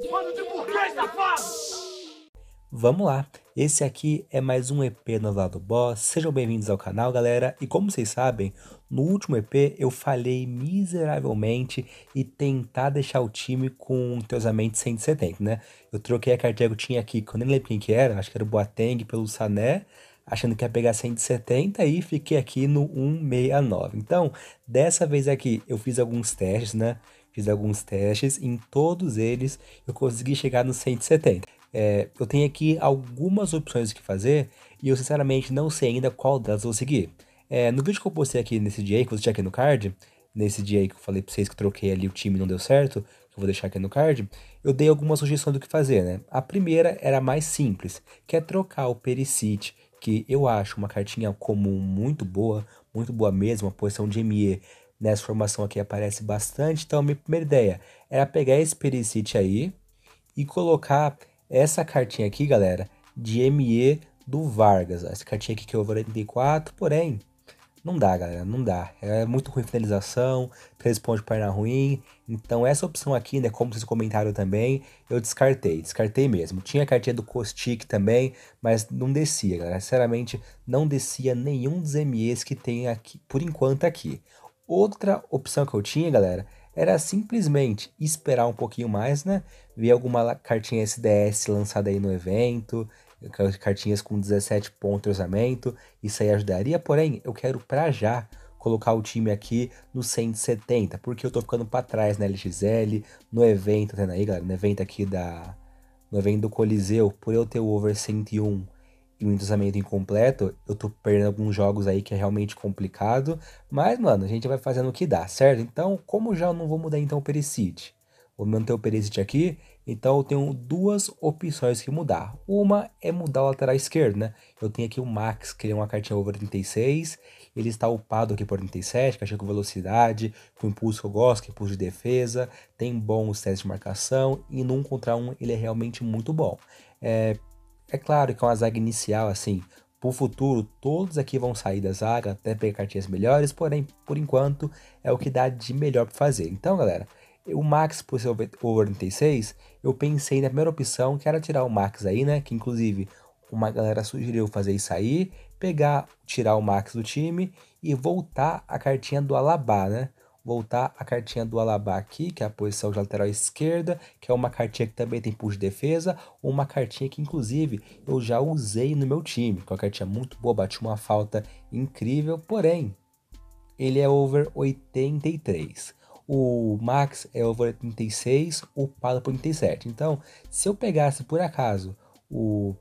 de burguês safado! Vamos lá! Esse aqui é mais um EP no Lado Boss. Sejam bem-vindos ao canal, galera. E como vocês sabem, no último EP eu falhei miseravelmente e tentar deixar o time com teusamente 170, né? Eu troquei a cartinha que eu tinha aqui, que eu nem lembro quem que era, acho que era o Boateng pelo Sané, achando que ia pegar 170 e fiquei aqui no 169. Então, dessa vez aqui eu fiz alguns testes, né? fiz alguns testes, e em todos eles eu consegui chegar nos 170. É, eu tenho aqui algumas opções que fazer e eu sinceramente não sei ainda qual delas vou seguir. É, no vídeo que eu postei aqui nesse dia aí, que você tinha aqui no card, nesse dia aí que eu falei pra vocês que troquei ali o time e não deu certo, que eu vou deixar aqui no card, eu dei algumas sugestões do que fazer, né? A primeira era mais simples, que é trocar o Perisite, que eu acho uma cartinha comum muito boa, muito boa mesmo, a posição de ME Nessa formação aqui aparece bastante, então minha primeira ideia era pegar esse pericite aí e colocar essa cartinha aqui, galera, de ME do Vargas. Essa cartinha aqui que é vou 84, porém, não dá, galera, não dá. É muito ruim finalização, três pontos de perna ruim. Então essa opção aqui, né, como vocês comentaram também, eu descartei, descartei mesmo. Tinha a cartinha do Kostik também, mas não descia, galera. Sinceramente, não descia nenhum dos MEs que tem aqui, por enquanto aqui. Outra opção que eu tinha, galera, era simplesmente esperar um pouquinho mais, né? Ver alguma cartinha SDS lançada aí no evento, cartinhas com 17 pontos de orçamento, isso aí ajudaria, porém, eu quero pra já colocar o time aqui no 170, porque eu tô ficando para trás na LXL, no evento, tá vendo aí, galera? No evento aqui da. No evento do Coliseu, por eu ter o over 101 e um entrosamento incompleto, eu tô perdendo alguns jogos aí que é realmente complicado. Mas, mano, a gente vai fazendo o que dá, certo? Então, como já não vou mudar então o Pericite? Vou manter o Pericite aqui. Então, eu tenho duas opções que mudar. Uma é mudar o lateral esquerdo, né? Eu tenho aqui o Max, que é uma cartinha over 36. Ele está upado aqui por 37, caixa com velocidade, com impulso que eu gosto, que é impulso de defesa. Tem bons testes de marcação e num contra um ele é realmente muito bom. É, é claro que é uma zaga inicial, assim, para o futuro, todos aqui vão sair da zaga até pegar cartinhas melhores, porém, por enquanto, é o que dá de melhor para fazer. Então, galera, o Max por ser o 36, eu pensei na primeira opção, que era tirar o Max aí, né? Que inclusive uma galera sugeriu fazer isso aí, pegar, tirar o Max do time e voltar a cartinha do Alabá, né? voltar a cartinha do Alabá aqui, que é a posição de lateral esquerda, que é uma cartinha que também tem push de defesa, uma cartinha que inclusive eu já usei no meu time, que é uma cartinha muito boa, bati uma falta incrível, porém, ele é over 83. O Max é over 86, o Palo é por 87. Então, se eu pegasse por acaso o,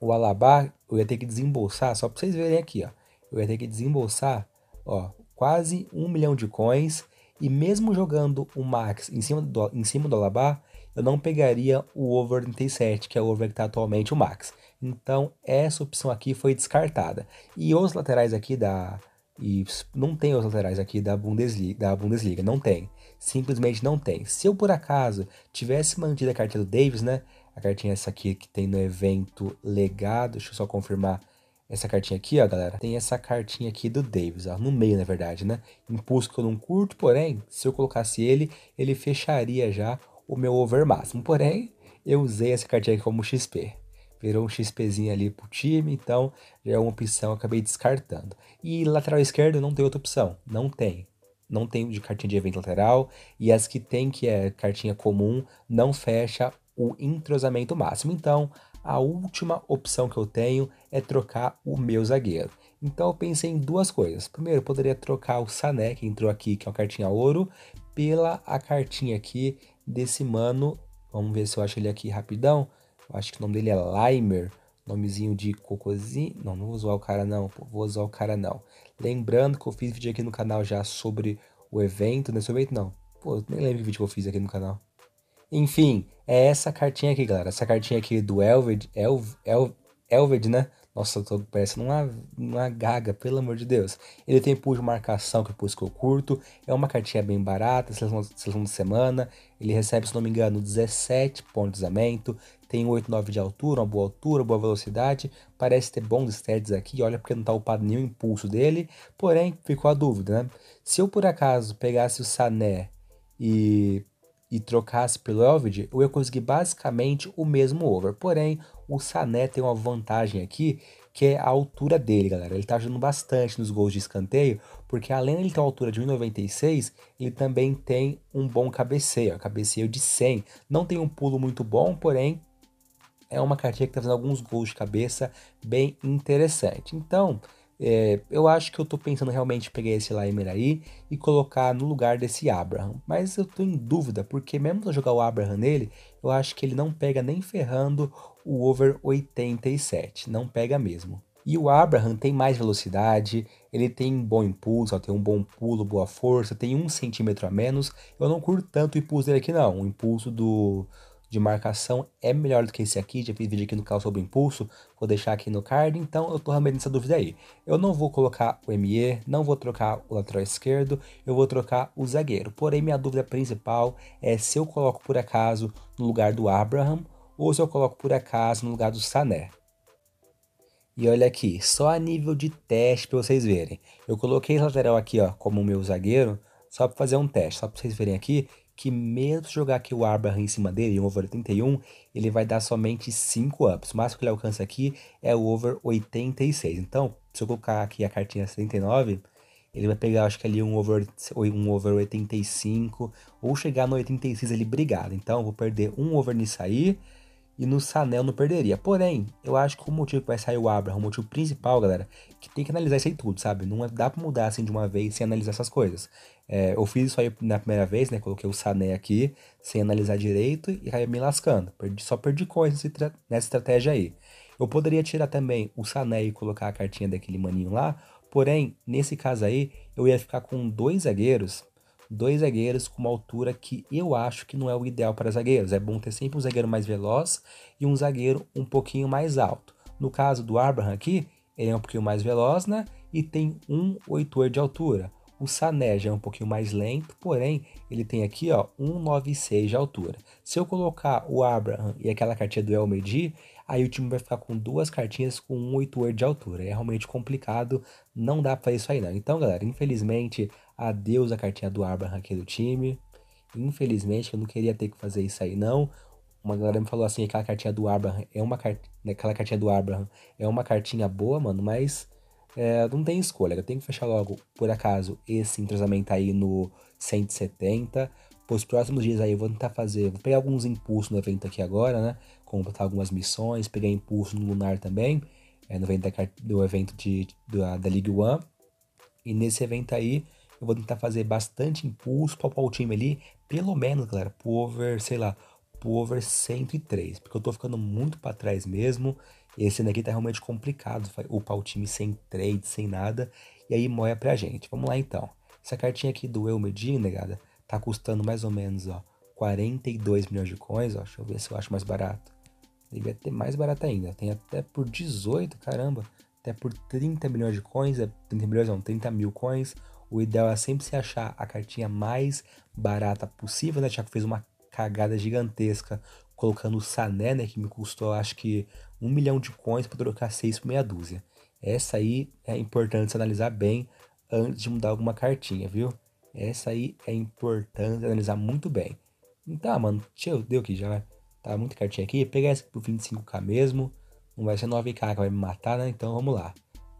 o Alabá, eu ia ter que desembolsar, só para vocês verem aqui, ó. Eu ia ter que desembolsar, ó, quase um milhão de coins, e mesmo jogando o Max em cima do, em cima do Alabá, eu não pegaria o over 37, que é o over que está atualmente o Max. Então essa opção aqui foi descartada. E os laterais aqui da. E não tem os laterais aqui da Bundesliga, da Bundesliga, não tem. Simplesmente não tem. Se eu por acaso tivesse mantido a cartinha do Davis, né? A cartinha essa aqui que tem no evento legado, deixa eu só confirmar essa cartinha aqui, ó, galera, tem essa cartinha aqui do Davis, ó, no meio, na verdade, né? Impulso que eu não curto, porém, se eu colocasse ele, ele fecharia já o meu over máximo. Porém, eu usei essa cartinha aqui como XP. Virou um XPzinho ali pro time, então já é uma opção, acabei descartando. E lateral esquerdo não tem outra opção, não tem não tem de cartinha de evento lateral e as que tem que é cartinha comum não fecha o entrosamento máximo. Então, a última opção que eu tenho é trocar o meu zagueiro. Então eu pensei em duas coisas. Primeiro, eu poderia trocar o Sané, que entrou aqui, que é uma cartinha ouro, pela a cartinha aqui desse mano. Vamos ver se eu acho ele aqui rapidão. Eu acho que o nome dele é Limer, nomezinho de cocôzinho. Não, não vou zoar o cara não, vou zoar o cara não. Lembrando que eu fiz vídeo aqui no canal já sobre o evento, né? evento não. Pô, nem lembro que vídeo que eu fiz aqui no canal. Enfim, é essa cartinha aqui, galera. Essa cartinha aqui do Elved, El, El, Elved, né? Nossa, tô parecendo uma, uma gaga, pelo amor de Deus. Ele tem pool de marcação, que é que eu curto. É uma cartinha bem barata, seleção, seleção de semana. Ele recebe, se não me engano, 17 pontos de desamento. Tem 8, 9 de altura, uma boa altura, boa velocidade. Parece ter bons stats aqui, olha porque não tá upado nenhum impulso dele. Porém, ficou a dúvida, né? Se eu por acaso pegasse o Sané e e trocasse pelo Elvid, eu ia conseguir basicamente o mesmo over. Porém, o Sané tem uma vantagem aqui, que é a altura dele, galera. Ele tá ajudando bastante nos gols de escanteio, porque além de ele ter uma altura de 1,96, ele também tem um bom cabeceio, cabeceio de 100. Não tem um pulo muito bom, porém é uma cartinha que tá fazendo alguns gols de cabeça bem interessante. Então, é, eu acho que eu tô pensando realmente pegar esse Laimer aí e colocar no lugar desse Abraham. Mas eu tô em dúvida, porque mesmo se eu jogar o Abraham nele, eu acho que ele não pega nem ferrando o over 87. Não pega mesmo. E o Abraham tem mais velocidade, ele tem um bom impulso, tem um bom pulo, boa força, tem um centímetro a menos. Eu não curto tanto o impulso dele aqui, não. O impulso do, de marcação é melhor do que esse aqui. Já fiz vídeo aqui no canal sobre impulso, vou deixar aqui no card, então eu tô realmente nessa dúvida aí. Eu não vou colocar o ME, não vou trocar o lateral esquerdo, eu vou trocar o zagueiro. Porém, minha dúvida principal é se eu coloco por acaso no lugar do Abraham ou se eu coloco por acaso no lugar do Sané. E olha aqui, só a nível de teste para vocês verem. Eu coloquei esse lateral aqui ó, como meu zagueiro, só para fazer um teste, só para vocês verem aqui que mesmo se jogar aqui o Arbor em cima dele, um over 81, ele vai dar somente 5 ups. O máximo que ele alcança aqui é o over 86. Então, se eu colocar aqui a cartinha 79, ele vai pegar, acho que ali um over, um over 85, ou chegar no 86 ali brigado. Então, eu vou perder um over nisso aí, e no Sané eu não perderia. Porém, eu acho que o motivo que vai sair o Abraham, o motivo principal, galera, que tem que analisar isso aí tudo, sabe? Não é, dá pra mudar assim de uma vez sem analisar essas coisas. É, eu fiz isso aí na primeira vez, né? Coloquei o Sané aqui, sem analisar direito, e aí me lascando. Perdi, só perdi coisas nessa estratégia aí. Eu poderia tirar também o Sané e colocar a cartinha daquele maninho lá, porém, nesse caso aí, eu ia ficar com dois zagueiros dois zagueiros com uma altura que eu acho que não é o ideal para zagueiros. É bom ter sempre um zagueiro mais veloz e um zagueiro um pouquinho mais alto. No caso do Abraham aqui, ele é um pouquinho mais veloz, né? E tem 1,88 de altura. O Sané já é um pouquinho mais lento, porém ele tem aqui ó 1,96 de altura. Se eu colocar o Abraham e aquela cartinha do Elmedi, aí o time vai ficar com duas cartinhas com 1,88 de altura. É realmente complicado, não dá para isso aí não. Então, galera, infelizmente Adeus a cartinha do Abraham aqui do time. Infelizmente, eu não queria ter que fazer isso aí, não. Uma galera me falou assim, aquela cartinha do Abraham é uma cartinha. Né, aquela cartinha do Abraham é uma cartinha boa, mano, mas é, não tem escolha. Eu tenho que fechar logo, por acaso, esse entrosamento aí no 170. Os próximos dias aí eu vou tentar fazer. Vou pegar alguns impulsos no evento aqui agora, né? Completar algumas missões, pegar impulso no Lunar também. É, no evento da, do evento de, da League One. E nesse evento aí eu vou tentar fazer bastante impulso para o time ali, pelo menos, galera, por over, sei lá, por over 103, porque eu tô ficando muito para trás mesmo. Esse daqui tá realmente complicado, o o time sem trade, sem nada, e aí moia pra gente. Vamos lá então. Essa cartinha aqui do El Medina, galera, tá custando mais ou menos, ó, 42 milhões de coins, ó. Deixa eu ver se eu acho mais barato. Devia ter mais barato ainda. Tem até por 18, caramba. Até por 30 milhões de coins, 30 é, milhões não, 30 mil coins, o ideal é sempre se achar a cartinha mais barata possível, né? Já que fez uma cagada gigantesca colocando o Sané, né? Que me custou acho que um milhão de coins para trocar seis por meia dúzia. Essa aí é importante se analisar bem antes de mudar alguma cartinha, viu? Essa aí é importante analisar muito bem. Então, ah, mano, deixa eu deu aqui já. Tá muita cartinha aqui. Pegar essa por 25k mesmo. Não vai ser 9k que vai me matar, né? Então vamos lá.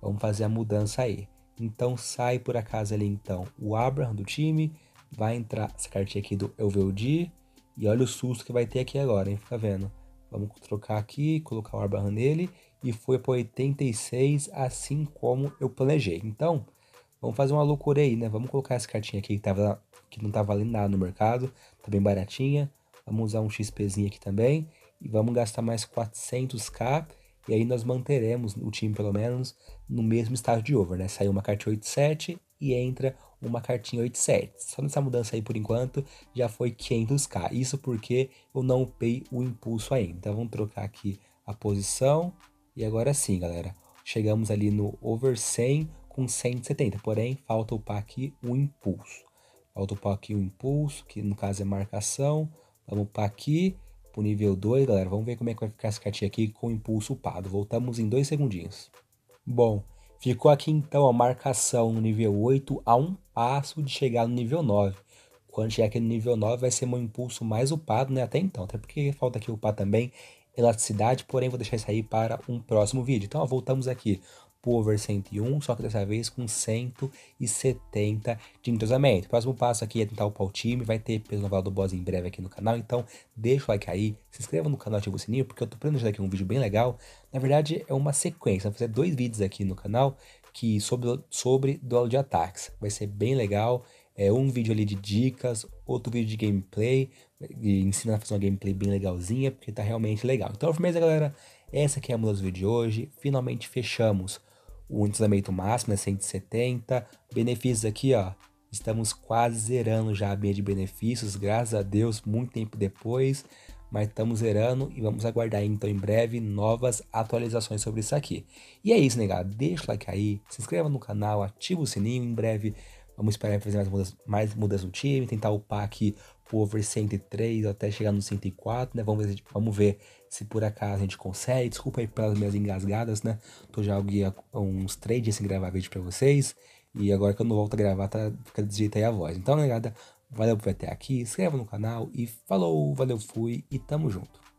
Vamos fazer a mudança aí. Então sai por acaso ali então o Abraham do time, vai entrar essa cartinha aqui do Elveldi, e olha o susto que vai ter aqui agora, hein? Fica vendo. Vamos trocar aqui, colocar o Abraham nele, e foi para 86, assim como eu planejei. Então, vamos fazer uma loucura aí, né? Vamos colocar essa cartinha aqui que, tava, que não tá valendo nada no mercado, tá bem baratinha. Vamos usar um XPzinho aqui também, e vamos gastar mais 400k, e aí nós manteremos o time, pelo menos, no mesmo estágio de over, né? Saiu uma carta 8-7 e entra uma cartinha 8-7. Só nessa mudança aí, por enquanto, já foi 500k. Isso porque eu não upei o impulso ainda. Então, vamos trocar aqui a posição. E agora sim, galera. Chegamos ali no over 100 com 170. Porém, falta upar aqui o impulso. Falta upar aqui o impulso, que no caso é marcação. Vamos upar aqui o nível 2, galera. Vamos ver como é que vai ficar essa cartinha aqui com o impulso upado. Voltamos em dois segundinhos. Bom, ficou aqui então a marcação no nível 8 a um passo de chegar no nível 9. Quando chegar aqui no nível 9 vai ser meu impulso mais upado, né? Até então, até porque falta aqui upar também elasticidade, porém vou deixar isso aí para um próximo vídeo. Então ó, voltamos aqui over 101, só que dessa vez com 170 de entrosamento. O próximo passo aqui é tentar upar o time, vai ter peso naval do boss em breve aqui no canal, então deixa o like aí, se inscreva no canal, ativa o sininho, porque eu tô planejando aqui um vídeo bem legal. Na verdade, é uma sequência, vou fazer dois vídeos aqui no canal que sobre, sobre duelo de ataques, vai ser bem legal. É um vídeo ali de dicas, outro vídeo de gameplay, ensina a fazer uma gameplay bem legalzinha, porque tá realmente legal. Então, firmeza, é galera, essa aqui é a mudança do vídeo de hoje, finalmente fechamos o endisamento máximo é 170. Benefícios aqui, ó. Estamos quase zerando já a linha de benefícios, graças a Deus, muito tempo depois. Mas estamos zerando e vamos aguardar então em breve novas atualizações sobre isso aqui. E é isso, negado. Deixa o like aí, se inscreva no canal, ativa o sininho. Em breve vamos esperar fazer mais mudanças, mais mudanças no time, tentar upar aqui o over 103 até chegar no 104, né? Vamos ver, vamos ver se por acaso a gente consegue. Desculpa aí pelas minhas engasgadas, né? Tô já há uns três dias sem gravar vídeo para vocês. E agora que eu não volto a gravar, tá, fica desjeito aí a voz. Então, galera, valeu por até aqui, inscreva no canal e falou, valeu, fui e tamo junto.